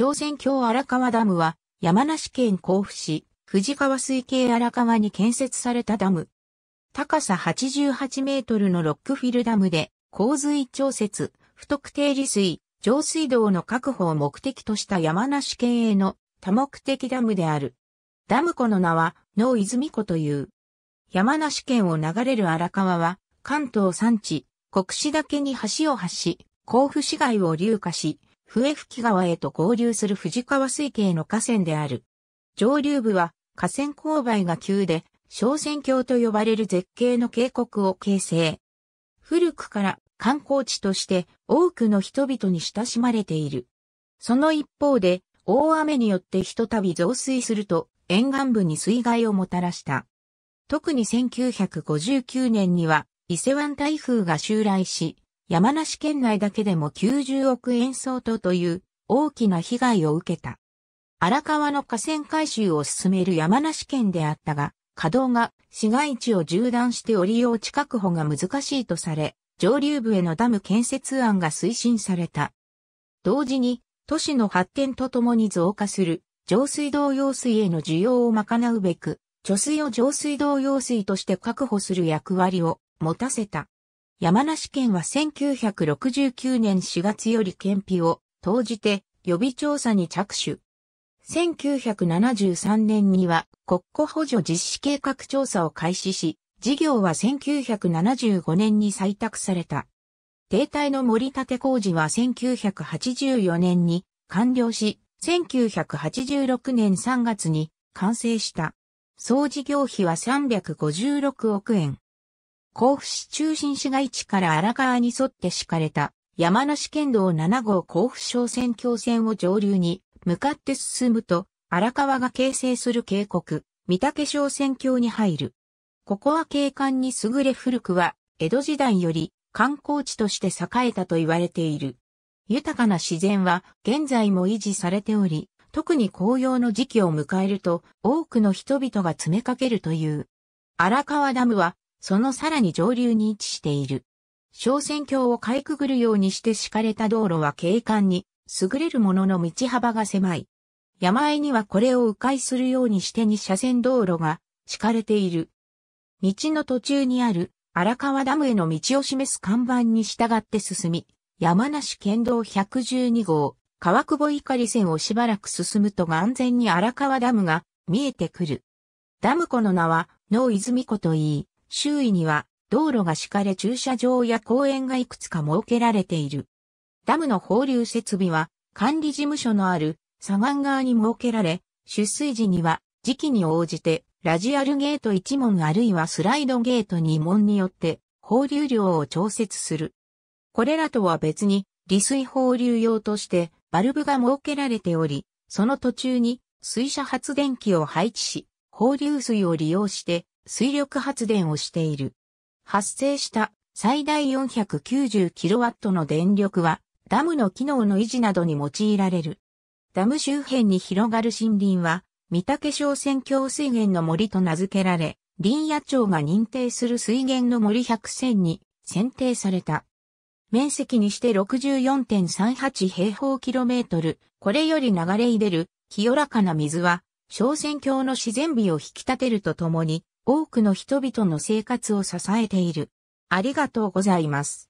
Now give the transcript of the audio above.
小鮮峡荒川ダムは、山梨県甲府市、富士川水系荒川に建設されたダム。高さ88メートルのロックフィルダムで、洪水調節、不特定利水、上水道の確保を目的とした山梨県営の多目的ダムである。ダム湖の名は、野泉湖という。山梨県を流れる荒川は、関東山地、国士岳に橋を発し、甲府市街を流下し、笛吹川へと合流する藤川水系の河川である。上流部は河川勾配が急で、小仙峡と呼ばれる絶景の渓谷を形成。古くから観光地として多くの人々に親しまれている。その一方で、大雨によってひとたび増水すると沿岸部に水害をもたらした。特に1959年には伊勢湾台風が襲来し、山梨県内だけでも90億円相当という大きな被害を受けた。荒川の河川改修を進める山梨県であったが、稼働が市街地を縦断しており用地確保が難しいとされ、上流部へのダム建設案が推進された。同時に、都市の発展とともに増加する上水道用水への需要を賄うべく、貯水を上水道用水として確保する役割を持たせた。山梨県は1969年4月より県費を投じて予備調査に着手。1973年には国庫補助実施計画調査を開始し、事業は1975年に採択された。停滞の盛り立て工事は1984年に完了し、1986年3月に完成した。総事業費は356億円。甲府市中心市街地から荒川に沿って敷かれた山梨県道7号甲府小船橋線を上流に向かって進むと荒川が形成する渓谷、三岳小船橋に入る。ここは景観に優れ古くは江戸時代より観光地として栄えたと言われている。豊かな自然は現在も維持されており、特に紅葉の時期を迎えると多くの人々が詰めかけるという。荒川ダムはそのさらに上流に位置している。小仙橋をかいくぐるようにして敷かれた道路は景観に優れるものの道幅が狭い。山あいにはこれを迂回するようにして二車線道路が敷かれている。道の途中にある荒川ダムへの道を示す看板に従って進み、山梨県道112号、川久保碇線をしばらく進むと眼前に荒川ダムが見えてくる。ダム湖の名は、能泉湖といい、周囲には道路が敷かれ駐車場や公園がいくつか設けられている。ダムの放流設備は管理事務所のある左岸側に設けられ、出水時には時期に応じてラジアルゲート1門あるいはスライドゲート2門によって放流量を調節する。これらとは別に利水放流用としてバルブが設けられており、その途中に水車発電機を配置し、放流水を利用して水力発電をしている。発生した最大 490kW の電力はダムの機能の維持などに用いられる。ダム周辺に広がる森林は、三竹小選橋水源の森と名付けられ、林野町が認定する水源の森100選に選定された。面積にして64.38平方キロメートル。これより流れ入れる清らかな水は、小選橋の自然美を引き立てるとともに、多くの人々の生活を支えている。ありがとうございます。